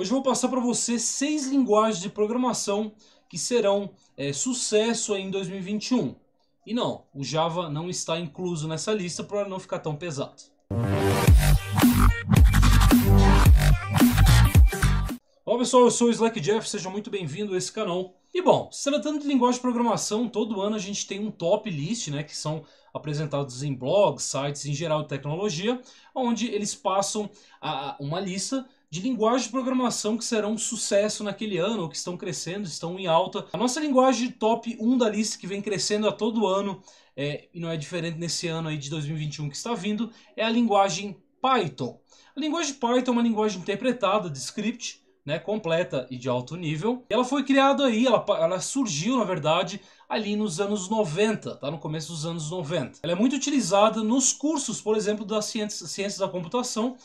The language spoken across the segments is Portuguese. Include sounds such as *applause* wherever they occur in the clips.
Hoje vou passar para você seis linguagens de programação que serão é, sucesso em 2021. E não, o Java não está incluso nessa lista para não ficar tão pesado. Olá pessoal, eu sou o Slack Jeff, seja muito bem-vindo a esse canal. E bom, se tratando de linguagem de programação, todo ano a gente tem um top list, né, que são apresentados em blogs, sites em geral de tecnologia, onde eles passam a, uma lista de linguagens de programação que serão um sucesso naquele ano, ou que estão crescendo, estão em alta. A nossa linguagem top 1 da lista, que vem crescendo a todo ano, é, e não é diferente nesse ano aí de 2021 que está vindo, é a linguagem Python. A linguagem Python é uma linguagem interpretada de script, né, completa e de alto nível. E ela foi criada aí, ela, ela surgiu, na verdade, ali nos anos 90, tá? No começo dos anos 90. Ela é muito utilizada nos cursos, por exemplo, das ciências, ciências da computação,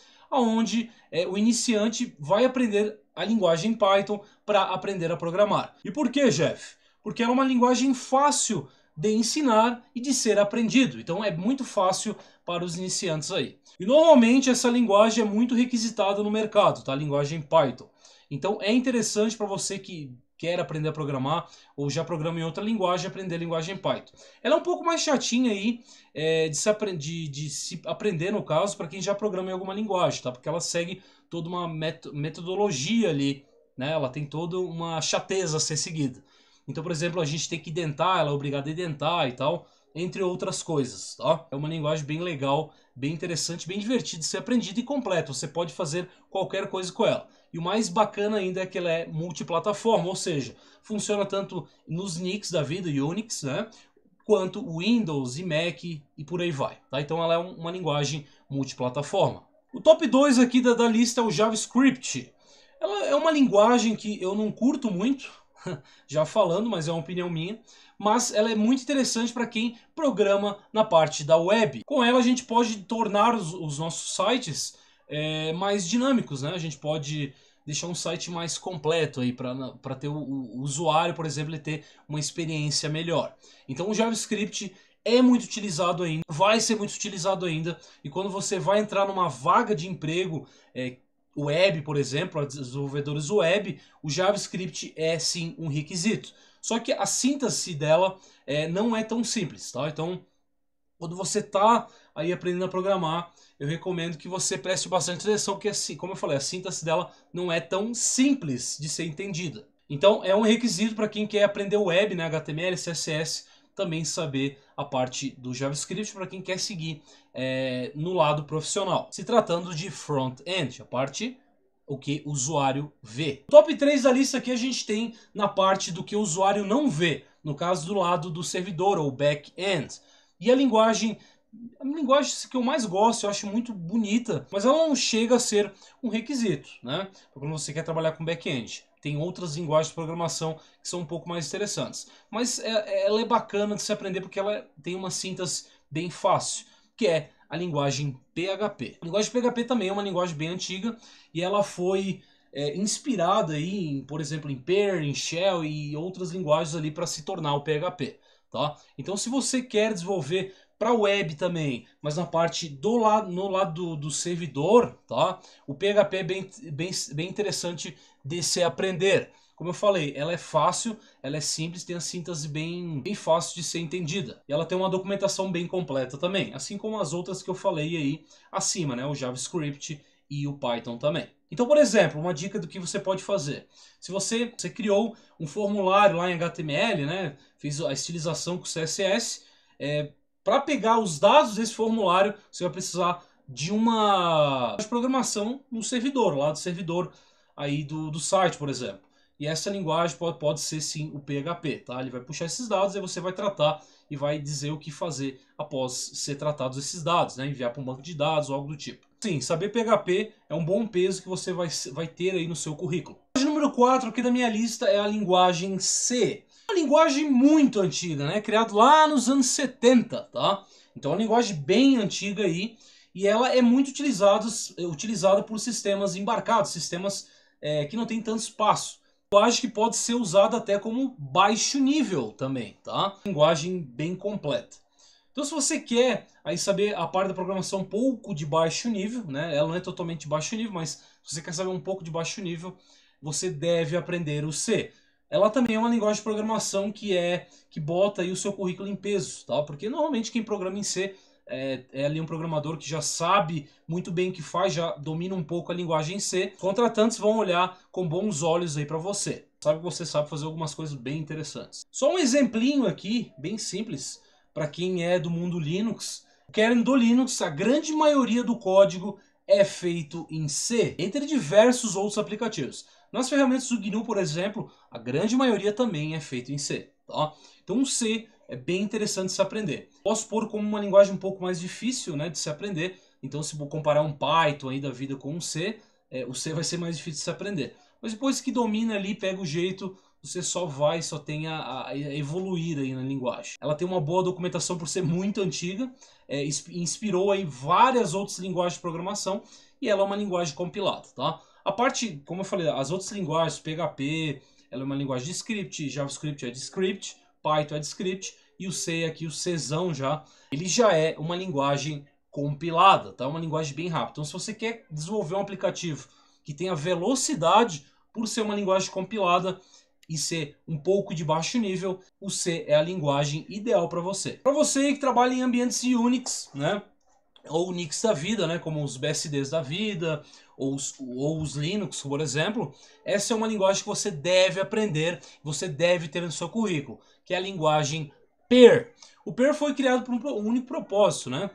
onde é, o iniciante vai aprender a linguagem Python para aprender a programar. E por que, Jeff? Porque ela é uma linguagem fácil de ensinar e de ser aprendido. Então é muito fácil para os iniciantes aí. E normalmente essa linguagem é muito requisitada no mercado, tá? A linguagem Python. Então é interessante para você que quer aprender a programar ou já programa em outra linguagem, aprender a linguagem Python. Ela é um pouco mais chatinha aí é, de, se aprendi, de se aprender, no caso, para quem já programa em alguma linguagem, tá? Porque ela segue toda uma metodologia ali, né? Ela tem toda uma chateza a ser seguida. Então, por exemplo, a gente tem que dentar, ela é obrigada a dentar e tal entre outras coisas, tá? É uma linguagem bem legal, bem interessante, bem divertida de ser aprendida e completa. Você pode fazer qualquer coisa com ela. E o mais bacana ainda é que ela é multiplataforma, ou seja, funciona tanto nos Nicks da vida, Unix, né? Quanto Windows e Mac e por aí vai, tá? Então ela é uma linguagem multiplataforma. O top 2 aqui da, da lista é o JavaScript. Ela é uma linguagem que eu não curto muito, *laughs* já falando, mas é uma opinião minha. Mas ela é muito interessante para quem programa na parte da web. Com ela a gente pode tornar os, os nossos sites é, mais dinâmicos, né? A gente pode deixar um site mais completo aí para ter o, o, usuário, por exemplo, ter uma experiência melhor. Então o JavaScript é muito utilizado ainda, vai ser muito utilizado ainda, e quando você vai entrar numa vaga de emprego é, web, por exemplo, para desenvolvedores web, o JavaScript é sim um requisito. Só que a síntese dela é, não é tão simples, tá? Então, quando você está aí aprendendo a programar, eu recomendo que você preste bastante atenção, porque assim, como eu falei, a síntese dela não é tão simples de ser entendida. Então, é um requisito para quem quer aprender web, né, HTML, CSS, também saber a parte do JavaScript para quem quer seguir é, no lado profissional. Se tratando de front-end, a parte o que o usuário vê. Top 3 da lista que a gente tem na parte do que o usuário não vê, no caso do lado do servidor ou back-end. E a linguagem a linguagem que eu mais gosto, eu acho muito bonita, mas ela não chega a ser um requisito, né? Quando você quer trabalhar com back-end tem outras linguagens de programação que são um pouco mais interessantes. Mas é, é, ela é bacana de se aprender porque ela tem uma síntese bem fácil, que é a linguagem PHP. A linguagem PHP também é uma linguagem bem antiga e ela foi é, inspirada aí, em, por exemplo, em Perl, em Shell e outras linguagens ali para se tornar o PHP. Tá? Então, se você quer desenvolver para web também, mas na parte do lado no lado do, do servidor, tá? O PHP é bem, bem, bem interessante de se aprender. Como eu falei, ela é fácil, ela é simples, tem a síntese bem, bem fácil de ser entendida. E ela tem uma documentação bem completa também, assim como as outras que eu falei aí acima, né? O JavaScript e o Python também. Então, por exemplo, uma dica do que você pode fazer. Se você, você criou um formulário lá em HTML, né? Fez a estilização com CSS, é, para pegar os dados desse formulário, você vai precisar de uma programação no servidor, lá do servidor aí do, do site, por exemplo. E essa linguagem pode, pode ser sim o PHP, tá? Ele vai puxar esses dados e você vai tratar e vai dizer o que fazer após ser tratados esses dados, né? Enviar para um banco de dados ou algo do tipo. Sim, saber PHP é um bom peso que você vai, vai ter aí no seu currículo. De número 4 aqui da minha lista é a linguagem C uma linguagem muito antiga, né? Criado lá nos anos 70, tá? Então é uma linguagem bem antiga aí e ela é muito utilizada, utilizada por sistemas embarcados, sistemas é, que não tem tanto espaço. Linguagem que pode ser usada até como baixo nível também, tá? Linguagem bem completa. Então, se você quer aí saber a parte da programação um pouco de baixo nível, né? Ela não é totalmente de baixo nível, mas se você quer saber um pouco de baixo nível, você deve aprender o C ela também é uma linguagem de programação que é que bota aí o seu currículo em peso, tá? Porque normalmente quem programa em C é, é, ali um programador que já sabe muito bem o que faz, já domina um pouco a linguagem C. Contratantes vão olhar com bons olhos aí para você. Sabe que você sabe fazer algumas coisas bem interessantes. Só um exemplinho aqui, bem simples, para quem é do mundo Linux. O kernel do Linux, a grande maioria do código é feito em C, entre diversos outros aplicativos. Nas ferramentas do GNU, por exemplo, a grande maioria também é feito em C. Tá? Então o C é bem interessante se aprender. Posso pôr como uma linguagem um pouco mais difícil né, de se aprender, então se comparar um Python aí da vida com um C, é, o C vai ser mais difícil de se aprender. Mas depois que domina ali, pega o jeito, você só vai, só tem a, a, evoluir aí na linguagem. Ela tem uma boa documentação por ser muito antiga, é, inspirou aí várias outras linguagens de programação e ela é uma linguagem compilada, tá? A parte, como eu falei, as outras linguagens, PHP, ela é uma linguagem de script, JavaScript é de script, Python é de script, e o C é aqui, o Czão já, ele já é uma linguagem compilada, tá? Uma linguagem bem rápida. Então, se você quer desenvolver um aplicativo que tenha velocidade, por ser uma linguagem compilada e ser um pouco de baixo nível, o C é a linguagem ideal para você. Para você que trabalha em ambientes Unix, né? Ou Unix da vida, né? Como os BSDs da vida, ou os, ou os Linux, por exemplo, essa é uma linguagem que você deve aprender, você deve ter no seu currículo, que é a linguagem PER. O PER foi criado por um único propósito, né?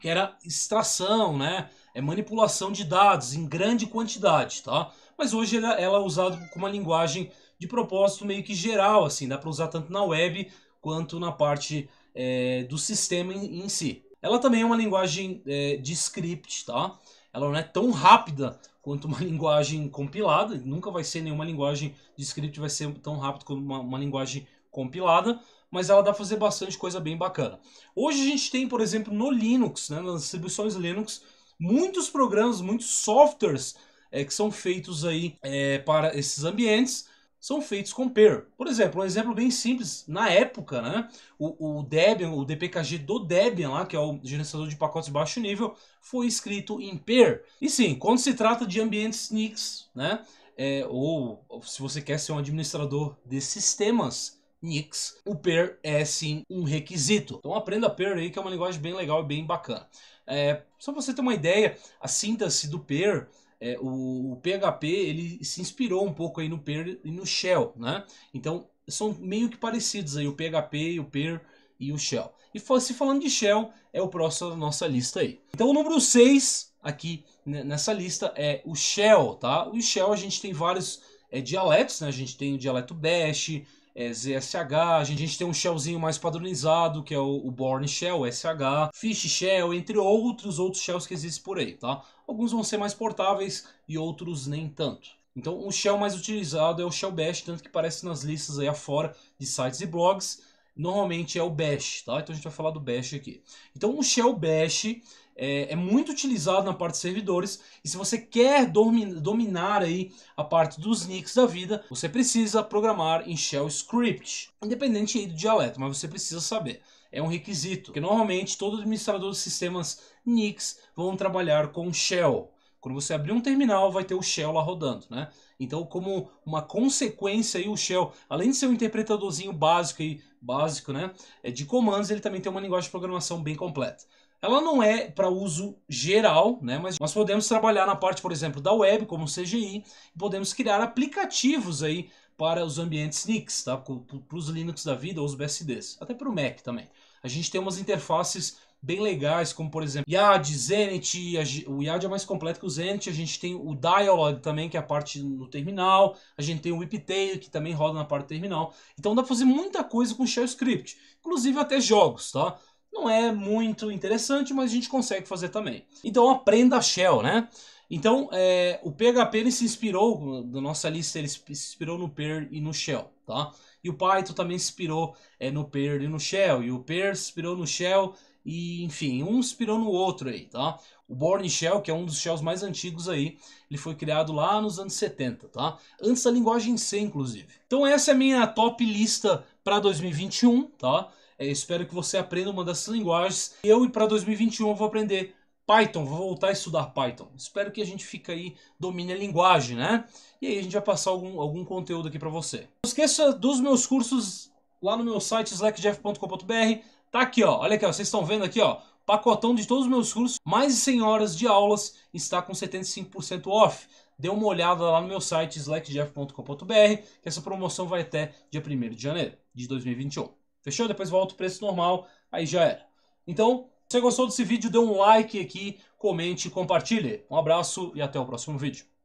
que era extração, né? É manipulação de dados em grande quantidade, tá? Mas hoje ela, ela é usada como uma linguagem de propósito meio que geral, assim, dá para usar tanto na web quanto na parte é, do sistema em, em, si. Ela também é uma linguagem é, de script, tá? ela não é tão rápida quanto uma *laughs* linguagem compilada, nunca vai ser nenhuma linguagem de script vai ser tão rápido quanto uma, uma linguagem compilada, mas ela dá para fazer bastante coisa bem bacana. Hoje a gente tem, por exemplo, no Linux, né, nas distribuições Linux, muitos programas, muitos softwares é, que são feitos aí é, para esses ambientes, são feitos com pair. Por exemplo, um exemplo bem simples, na época, né, o, o Debian, o DPKG do Debian, lá, que é o gerenciador de pacotes de baixo nível, foi escrito em pair. E sim, quando se trata de ambientes NICs, né, é, ou, se você quer ser um administrador de sistemas, NICs, o pair é sim um requisito. Então aprenda pair aí, que é uma linguagem bem legal e bem bacana. É, só para você ter uma ideia, a síntese do pair é, o, o, PHP ele se inspirou um pouco aí no Perl e no Shell, né? Então são meio que parecidos aí o PHP, o Perl e o Shell. E se falando de Shell, é o próximo da nossa lista aí. Então o número 6 aqui nessa lista é o Shell, tá? O Shell a gente tem vários é, dialetos, né? A gente tem o dialeto Bash, é, ZSH, a gente tem um shellzinho mais padronizado, que é o, o Born Shell, SH, Fish Shell, entre outros outros shells que existem por aí, tá? Alguns vão ser mais portáveis e outros nem tanto. Então o shell mais utilizado é o shell bash, tanto que aparece nas listas aí afora de sites e blogs. Normalmente é o bash, tá? Então a gente vai falar do bash aqui. Então o shell bash é, é, muito utilizado na parte de servidores. E se você quer dominar aí a parte dos nicks da vida, você precisa programar em shell script, independente aí do dialeto, mas você precisa saber é um requisito, porque normalmente todo administrador de sistemas Nix vão trabalhar com shell. Quando você abrir um terminal, vai ter o shell lá rodando, né? Então, como uma consequência aí, o shell, além de ser um interpretadorzinho básico aí básico, né? É, de comandos, ele também tem uma linguagem de programação bem completa. Ela não é para uso geral, né? mas nós podemos trabalhar na parte, por exemplo, da web, como CGI, e podemos criar aplicativos aí para os ambientes Linux, tá? para os Linux da vida ou os BSDs, até para o Mac também. A gente tem umas interfaces bem legais, como por exemplo Yad, Zenit, o Yad é mais completo que o Zenit, a gente tem o Dialog também, que é a parte no terminal, a gente tem o Whiptail, que também roda na parte terminal. Então dá pra fazer muita coisa com Shell Script, inclusive até jogos, tá? Não é muito interessante, mas a gente consegue fazer também. Então aprenda a Shell, né? Então, é, o PHP ele se inspirou, da nossa lista, ele se inspirou no Perl e no Shell, tá? E o Python também se inspirou é, no Perl e no Shell, e o Perl se inspirou no Shell, e, enfim, um inspirou no outro aí, tá? O Born Shell, que é um dos shells mais antigos aí, ele foi criado lá nos anos 70, tá? Antes da linguagem C, inclusive. Então essa é a minha top lista para 2021, tá? É, espero que você aprenda uma dessas linguagens. Eu e para 2021 eu vou aprender Python, vou voltar a estudar Python. Espero que a gente fique aí, domine a linguagem, né? E aí a gente vai passar algum, algum conteúdo aqui para você. Não esqueça dos meus cursos lá no meu site slackjeff.com.br Tá aqui, ó. Olha aqui, ó. Vocês estão vendo aqui, ó. Pacotão de todos os meus cursos, mais de 100 horas de aulas, está com 75% off. Dê uma olhada lá no meu site slackjeff.com.br, que essa promoção vai até dia 1 de janeiro de 2021. Fechou? Depois volta o preço normal, aí já era. Então, se você gostou desse vídeo, dê um like aqui, comente e compartilhe. Um abraço e até o próximo vídeo.